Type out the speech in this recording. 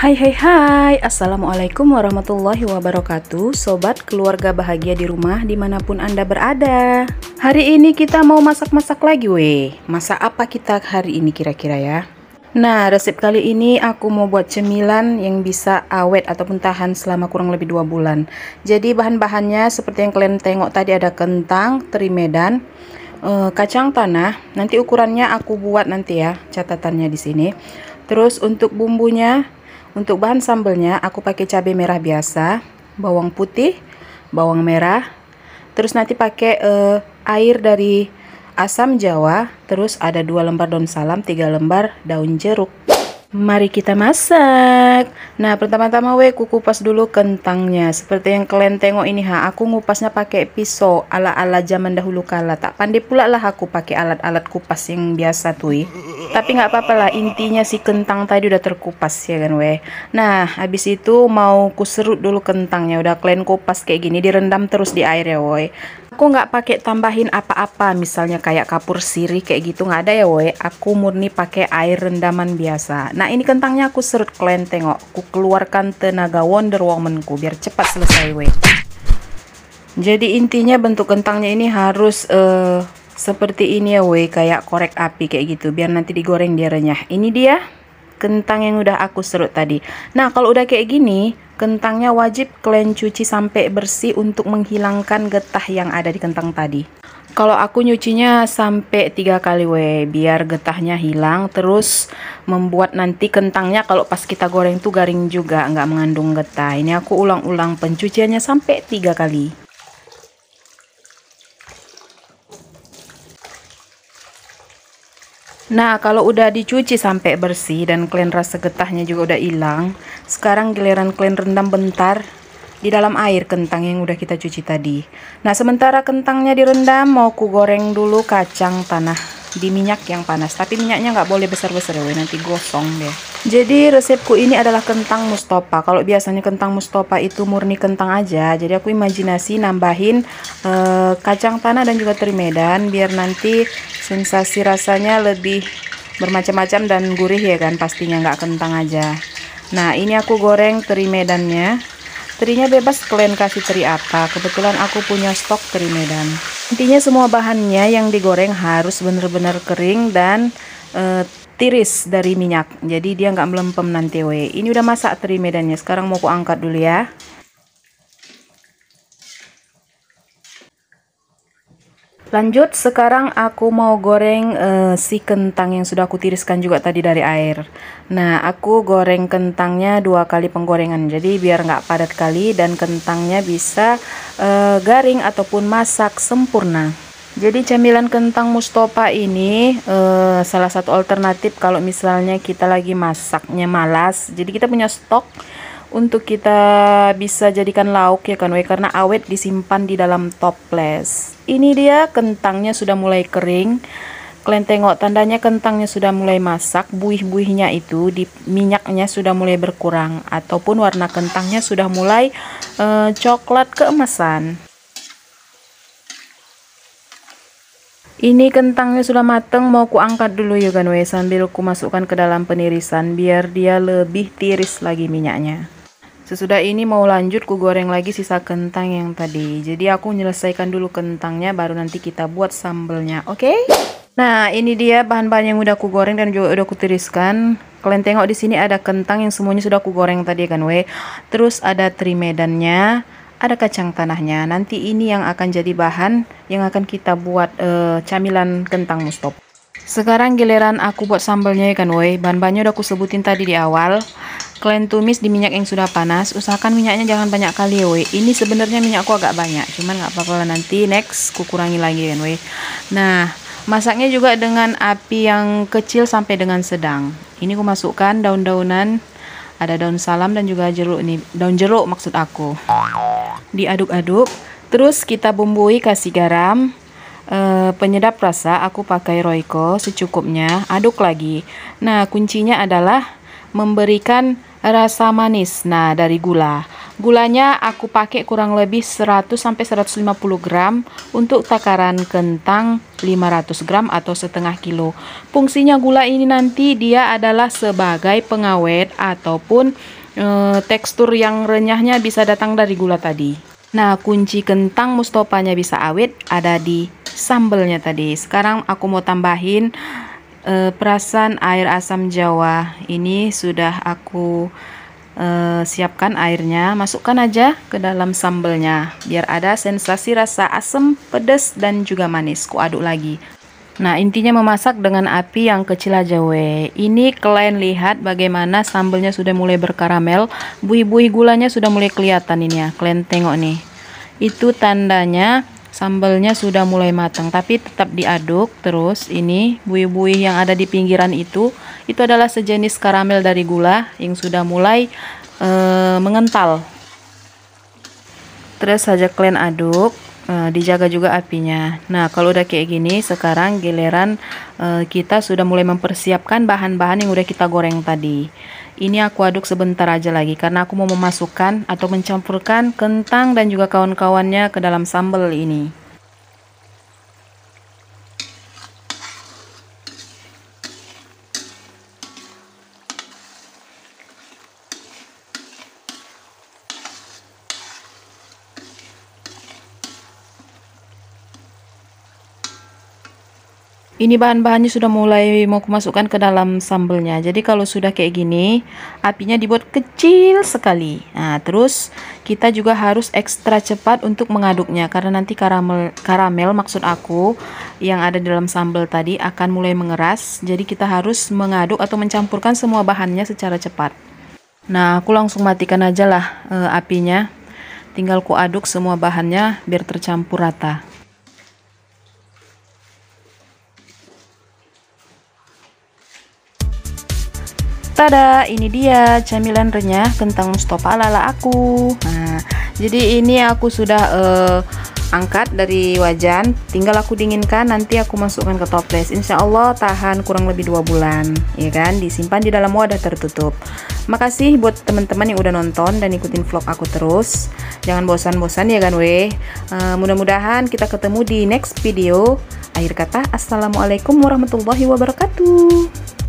Hai hai hai, Assalamualaikum warahmatullahi wabarakatuh Sobat keluarga bahagia di rumah dimanapun anda berada Hari ini kita mau masak-masak lagi weh Masak apa kita hari ini kira-kira ya Nah resep kali ini aku mau buat cemilan yang bisa awet ataupun tahan selama kurang lebih 2 bulan Jadi bahan-bahannya seperti yang kalian tengok tadi ada kentang, teri medan eh, kacang tanah nanti ukurannya aku buat nanti ya catatannya di sini terus untuk bumbunya untuk bahan sambelnya, aku pakai cabai merah biasa, bawang putih, bawang merah, terus nanti pakai eh, air dari asam jawa, terus ada dua lembar daun salam, tiga lembar daun jeruk. Mari kita masak. Nah, pertama-tama we kuku kupas dulu kentangnya. Seperti yang kalian tengok ini ha, aku ngupasnya pakai pisau ala-ala zaman dahulu kala. Tak pandai pula lah aku pakai alat-alat kupas yang biasa tuh. Eh. Tapi nggak apa-apa lah, intinya si kentang tadi udah terkupas ya kan we. Nah, habis itu mau kuserut dulu kentangnya. Udah kalian kupas kayak gini, direndam terus di air ya woi aku nggak pakai tambahin apa-apa misalnya kayak kapur sirih kayak gitu nggak ada ya woi aku murni pakai air rendaman biasa nah ini kentangnya aku serut kalian tengok aku keluarkan tenaga Wonder Woman ku biar cepat selesai woi jadi intinya bentuk kentangnya ini harus uh, seperti ini ya woi kayak korek api kayak gitu biar nanti digoreng dia renyah ini dia kentang yang udah aku serut tadi. Nah, kalau udah kayak gini, kentangnya wajib kalian cuci sampai bersih untuk menghilangkan getah yang ada di kentang tadi. Kalau aku nyucinya sampai tiga kali we, biar getahnya hilang, terus membuat nanti kentangnya kalau pas kita goreng tuh garing juga, nggak mengandung getah. Ini aku ulang-ulang pencuciannya sampai tiga kali. Nah, kalau udah dicuci sampai bersih dan kalian rasa getahnya juga udah hilang, sekarang giliran kalian rendam bentar di dalam air kentang yang udah kita cuci tadi. Nah, sementara kentangnya direndam, mau ku goreng dulu kacang tanah di minyak yang panas. Tapi minyaknya nggak boleh besar-besar ya, nanti gosong deh. Jadi resepku ini adalah kentang mustopa. Kalau biasanya kentang mustopa itu murni kentang aja. Jadi aku imajinasi nambahin e, kacang tanah dan juga teri medan biar nanti sensasi rasanya lebih bermacam-macam dan gurih ya kan pastinya nggak kentang aja. Nah, ini aku goreng teri medannya. Terinya bebas kalian kasih teri apa. Kebetulan aku punya stok teri medan. Intinya semua bahannya yang digoreng harus benar-benar kering dan e, tiris dari minyak jadi dia nggak melempem nanti we ini udah masak teri medannya sekarang mau aku angkat dulu ya lanjut sekarang aku mau goreng uh, si kentang yang sudah aku tiriskan juga tadi dari air nah aku goreng kentangnya dua kali penggorengan jadi biar nggak padat kali dan kentangnya bisa uh, garing ataupun masak sempurna jadi camilan kentang mustopa ini eh, salah satu alternatif kalau misalnya kita lagi masaknya malas. Jadi kita punya stok untuk kita bisa jadikan lauk ya kan karena awet disimpan di dalam toples. Ini dia kentangnya sudah mulai kering. Kalian tengok tandanya kentangnya sudah mulai masak, buih-buihnya itu di minyaknya sudah mulai berkurang ataupun warna kentangnya sudah mulai eh, coklat keemasan. Ini kentangnya sudah mateng, mau ku angkat dulu ya kan we sambil ku masukkan ke dalam penirisan biar dia lebih tiris lagi minyaknya. Sesudah ini mau lanjut ku goreng lagi sisa kentang yang tadi. Jadi aku menyelesaikan dulu kentangnya baru nanti kita buat sambelnya, oke? Okay? Nah, ini dia bahan-bahan yang udah ku goreng dan juga udah ku tiriskan. Kalian tengok di sini ada kentang yang semuanya sudah ku goreng tadi ya kan, we. Terus ada trimedannya ada kacang tanahnya. Nanti ini yang akan jadi bahan yang akan kita buat uh, camilan kentang mustop. Sekarang giliran aku buat sambalnya ya kan woi. Bahan-bahannya udah aku sebutin tadi di awal. Kalian tumis di minyak yang sudah panas. Usahakan minyaknya jangan banyak kali ya woi. Ini sebenarnya minyakku agak banyak. Cuman gak apa-apa lah nanti next ku kurangi lagi kan woi. Nah, masaknya juga dengan api yang kecil sampai dengan sedang. Ini aku masukkan daun-daunan ada daun salam dan juga jeruk ini daun jeruk maksud aku. Diaduk-aduk, terus kita bumbui kasih garam. E, penyedap rasa aku pakai Royco secukupnya, aduk lagi. Nah, kuncinya adalah memberikan rasa manis. Nah, dari gula. Gulanya aku pakai kurang lebih 100 sampai 150 gram untuk takaran kentang 500 gram atau setengah kilo. Fungsinya gula ini nanti dia adalah sebagai pengawet ataupun e, tekstur yang renyahnya bisa datang dari gula tadi. Nah, kunci kentang mustopanya bisa awet ada di sambelnya tadi. Sekarang aku mau tambahin e, perasan air asam jawa ini sudah aku e, siapkan airnya masukkan aja ke dalam sambelnya biar ada sensasi rasa asam pedas dan juga manis ku aduk lagi Nah intinya memasak dengan api yang kecil aja we Ini kalian lihat bagaimana sambelnya sudah mulai berkaramel Buih-buih gulanya sudah mulai kelihatan ini ya Kalian tengok nih Itu tandanya sambalnya sudah mulai matang tapi tetap diaduk terus ini buih-buih yang ada di pinggiran itu itu adalah sejenis karamel dari gula yang sudah mulai e, mengental terus saja kalian aduk Eh, dijaga juga apinya nah kalau udah kayak gini sekarang giliran uh, kita sudah mulai mempersiapkan bahan-bahan yang udah kita goreng tadi ini aku aduk sebentar aja lagi karena aku mau memasukkan atau mencampurkan kentang dan juga kawan-kawannya ke dalam sambal ini ini bahan-bahannya sudah mulai mau kemasukan ke dalam sambelnya jadi kalau sudah kayak gini apinya dibuat kecil sekali nah terus kita juga harus ekstra cepat untuk mengaduknya karena nanti karamel karamel maksud aku yang ada di dalam sambel tadi akan mulai mengeras jadi kita harus mengaduk atau mencampurkan semua bahannya secara cepat nah aku langsung matikan aja lah e, apinya tinggal ku aduk semua bahannya biar tercampur rata Tada, ini dia camilan renyah kentang mustopa lala aku. Nah, jadi ini aku sudah uh, angkat dari wajan, tinggal aku dinginkan nanti aku masukkan ke toples. Insya Allah tahan kurang lebih dua bulan, ya kan? Disimpan di dalam wadah tertutup. Makasih buat teman-teman yang udah nonton dan ikutin vlog aku terus. Jangan bosan-bosan ya kan, weh. Uh, Mudah-mudahan kita ketemu di next video. Akhir kata, assalamualaikum warahmatullahi wabarakatuh.